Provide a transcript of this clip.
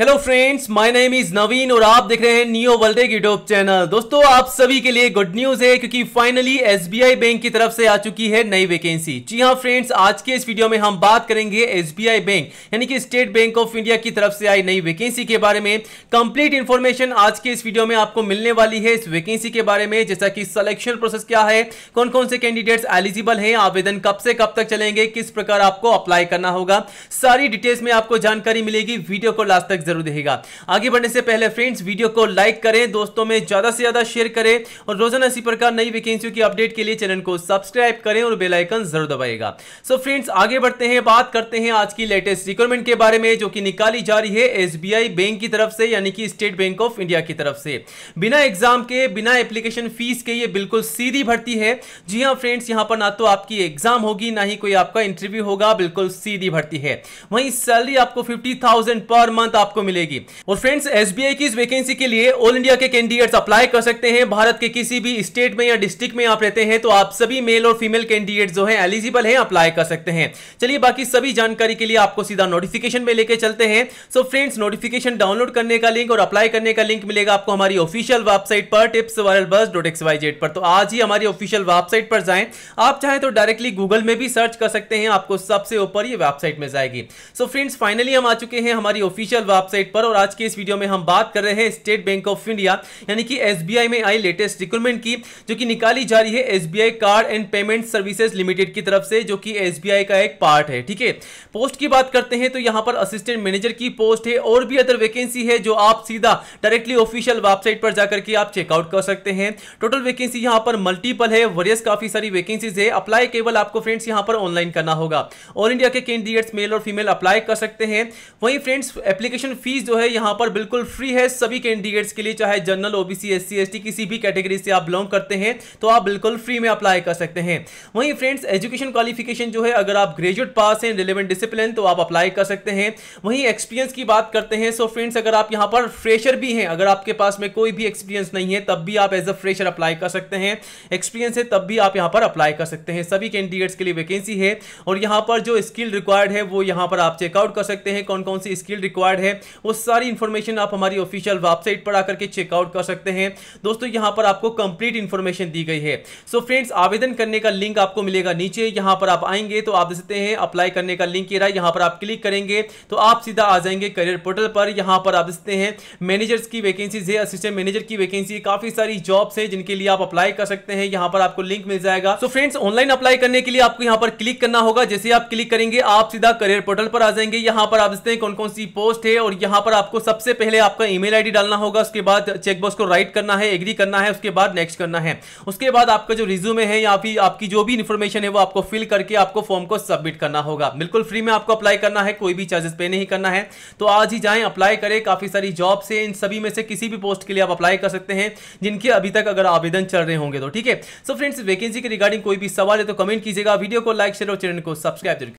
hello friends my name is Naveen और आप देख रहे हैं नियो वर्ल्ड यूट्यूब चैनल दोस्तों आप सभी के लिए गुड न्यूज है क्योंकि फाइनली एसबीआई बैंक की तरफ से आ चुकी है नई वैकेंसी जी हां फ्रेंड्स आज के इस वीडियो में हम बात करेंगे एसबीआई बैंक यानी कि स्टेट बैंक ऑफ इंडिया की तरफ से आई नई वैकेंसी के बारे में कंप्लीट इन्फॉर्मेशन आज के इस वीडियो में आपको मिलने वाली है इस वैकेंसी के बारे में जैसा कि सलेक्शन प्रोसेस क्या है कौन कौन से कैंडिडेट्स एलिजिबल है आवेदन कब से कब तक चलेंगे किस प्रकार आपको अप्लाई करना होगा सारी डिटेल्स में आपको जानकारी मिलेगी वीडियो को लास्ट तक जरूर देखेगा आगे बढ़ने से पहले फ्रेंड्स वीडियो को लाइक करें दोस्तों में ज़्यादा से ज़्यादा शेयर करें और रोजाना इसी प्रकार नई वैकेंसियों की अपडेट के लिए चैनल को सब्सक्राइब करें और बेलाइकन जरूर दबाएगा सो so फ्रेंड्स आगे बढ़ते हैं बात करते हैं आज की लेटेस्ट रिक्वायरमेंट के बारे में जो कि निकाली जा रही है एस बैंक की तरफ से यानी कि स्टेट बैंक ऑफ इंडिया की तरफ से बिना एग्जाम के बिना एप्लीकेशन फीस के ये बिल्कुल सीधी भर्ती है जी हाँ फ्रेंड्स यहाँ पर ना तो आपकी एग्जाम होगी ना ही कोई आपका इंटरव्यू होगा बिल्कुल सीधी भर्ती है वहीं सैलरी आपको 50,000 पर मंथ आपको आपको मिलेगी और फ्रेंड्स एसबीआई की इस वैकेंसी के लिए ऑल इंडिया के कैंडिडेट अप्लाई कर सकते हैं भारत के किसी भी स्टेट में या डिस्ट्रिक्ट में आप रहते हैं तो आप सभी मेल और फीमेल कैंडिडेट जो है एलिजिबल है अप्लाई कर सकते हैं चलिए बाकी सभी जानकारी के लिए आपको सीधा नोटिफिकेशन में लेके चलते हैं सो फ्रेंड्स नोटिफिकेशन डाउनलोड करने का लिंक और अप्लाई करने का लिंक मिलेगा आपको हमारी ऑफिशियल वेबसाइट पर tips viral bus dot X Y Z पर तो आज ही हमारी ऑफिशियल वेबसाइट पर जाएं आप चाहें तो डायरेक्टली गूगल में भी सर्च कर सकते हैं आपको सबसे ऊपर ये वेबसाइट में जाएगी सो फ्रेंड्स फाइनली हम आ चुके हैं हमारी ऑफिशियल वेबसाइट वेबसाइट पर और आज के इस वीडियो में हम बात कर रहे हैं स्टेट बैंक ऑफ इंडिया यानी कि एस में आई लेटेस्ट रिक्रूटमेंट की जो कि निकाली जा रही है S card and payment services limited की तरफ से जो कि एस का एक पार्ट है ठीक है पोस्ट की बात करते हैं तो यहाँ पर असिस्टेंट मैनेजर की पोस्ट है और भी अदर वैकेंसी है जो आप सीधा डायरेक्टली ऑफिशियल वेबसाइट पर जाकर के आप चेकआउट कर सकते हैं टोटल वैकेंसी यहाँ पर मल्टीपल है वरियस काफी सारी वैकेंसीज है अप्लाई केवल आपको फ्रेंड्स यहाँ पर ऑनलाइन करना होगा ऑल इंडिया के कैंडिडेट्स मेल और फीमेल अप्लाई कर सकते हैं वहीं फ्रेंड्स एप्लीकेशन फीस जो है यहाँ पर बिल्कुल फ्री है सभी कैंडिडेट्स के लिए चाहे जनरल ओबीसी एससी सी किसी भी कैटेगरी से आप बिलोंग करते हैं तो आप बिल्कुल फ्री में अप्लाई कर सकते हैं वहीं फ्रेंड्स एजुकेशन क्वालिफिकेशन जो है अगर आप ग्रेजुएट पास हैं रिलेवेंट डिसिप्लिन तो आप अप्लाई कर सकते हैं वहीं एक्सपीरियंस की बात करते हैं सो फ्रेंड्स अगर आप यहाँ पर फ्रेशर भी हैं अगर आपके पास में कोई भी एक्सपीरियंस नहीं है तब भी आप एज अ फ्रेशर अप्लाई कर सकते हैं एक्सपीरियंस है तब भी आप यहाँ पर अप्लाई कर सकते हैं सभी कैंडिडेट्स के लिए वैकेंसी है और यहाँ पर जो स्किल रिक्वायर्ड है वो यहाँ पर आप चेकआउट कर सकते हैं कौन कौन सी स्किल रिक्वायर्ड है वो सारी इंफॉर्मेशन आप हमारी ऑफिशियल वेबसाइट पर आकर के चेकआउट कर सकते हैं दोस्तों यहाँ पर आपको कंप्लीट इन्फॉर्मेशन दी गई है सो फ्रेंड्स आवेदन करने का लिंक आपको मिलेगा नीचे यहाँ पर आप आएंगे तो आप देख सकते हैं अप्लाई करने का लिंक ये रहा यहाँ पर आप क्लिक करेंगे तो आप सीधा आ जाएंगे करियर पोर्टल पर यहाँ पर आप देखते हैं मैनेजर्स की वैकेंसीज है असिस्टेंट मैनेजर की वैकेंसी काफी सारी जॉब्स है जिनके लिए आप अप्लाई कर सकते हैं यहाँ पर आपको लिंक मिल जाएगा सो फ्रेंड्स ऑनलाइन अप्लाई करने के लिए आपको यहाँ पर क्लिक करना होगा जैसे आप क्लिक करेंगे आप सीधा करियर पोर्टल पर आ जाएंगे यहाँ पर आप देखते हैं कौन कौन सी पोस्ट है और यहाँ पर आपको सबसे पहले आपका ईमेल आईडी डालना होगा उसके बाद चेकबॉक्स को राइट करना है एग्री करना है उसके बाद नेक्स्ट करना है उसके बाद आपका जो रिज्यूमे है या फिर आपकी जो भी इन्फॉर्मेशन है वो आपको फिल करके आपको फॉर्म को सबमिट करना होगा बिल्कुल फ्री में आपको अप्लाई करना है कोई भी चार्जेस पे नहीं करना है तो आज ही जाए अप्लाई करें काफ़ी सारी जॉब से इन सभी में से किसी भी पोस्ट के लिए आप अप्लाई कर सकते हैं जिनके अभी तक अगर आवेदन चल रहे होंगे तो ठीक है सो फ्रेंड्स वैकेंसी के रिगार्डिंग कोई भी सवाल है तो कमेंट कीजिएगा वीडियो को लाइक शेयर और चैनल को सब्सक्राइब